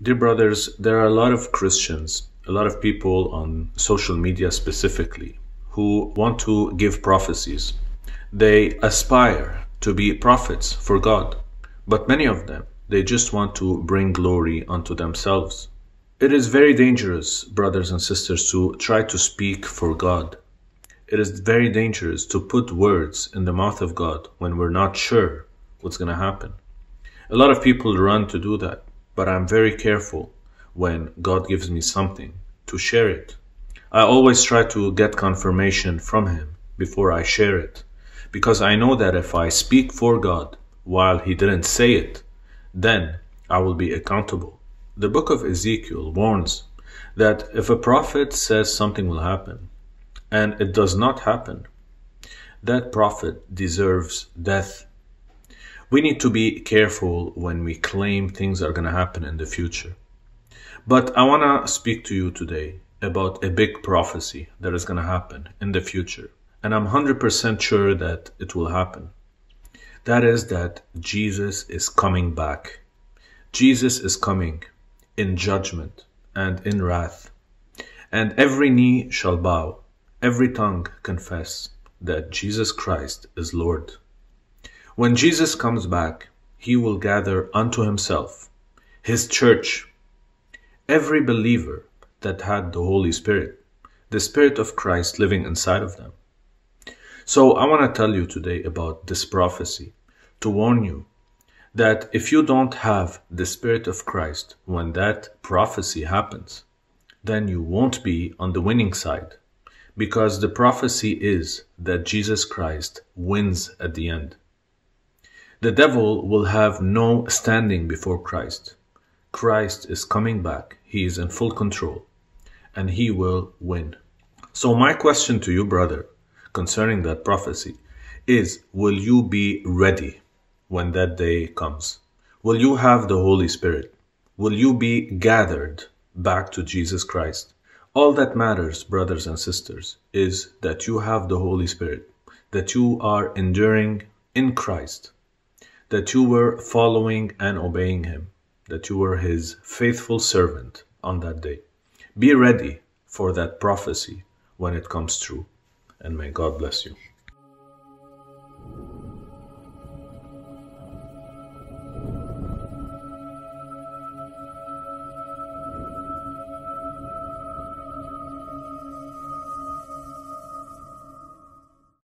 Dear brothers, there are a lot of Christians, a lot of people on social media specifically, who want to give prophecies. They aspire to be prophets for God, but many of them, they just want to bring glory unto themselves. It is very dangerous, brothers and sisters, to try to speak for God. It is very dangerous to put words in the mouth of God when we're not sure what's going to happen. A lot of people run to do that but I'm very careful when God gives me something to share it. I always try to get confirmation from Him before I share it, because I know that if I speak for God while He didn't say it, then I will be accountable. The book of Ezekiel warns that if a prophet says something will happen and it does not happen, that prophet deserves death we need to be careful when we claim things are going to happen in the future. But I want to speak to you today about a big prophecy that is going to happen in the future. And I'm 100% sure that it will happen. That is that Jesus is coming back. Jesus is coming in judgment and in wrath. And every knee shall bow, every tongue confess that Jesus Christ is Lord. When Jesus comes back, he will gather unto himself his church, every believer that had the Holy Spirit, the Spirit of Christ living inside of them. So I want to tell you today about this prophecy to warn you that if you don't have the Spirit of Christ when that prophecy happens, then you won't be on the winning side because the prophecy is that Jesus Christ wins at the end the devil will have no standing before Christ. Christ is coming back. He is in full control and he will win. So, my question to you, brother, concerning that prophecy is Will you be ready when that day comes? Will you have the Holy Spirit? Will you be gathered back to Jesus Christ? All that matters, brothers and sisters, is that you have the Holy Spirit, that you are enduring in Christ that you were following and obeying him, that you were his faithful servant on that day. Be ready for that prophecy when it comes true. And may God bless you.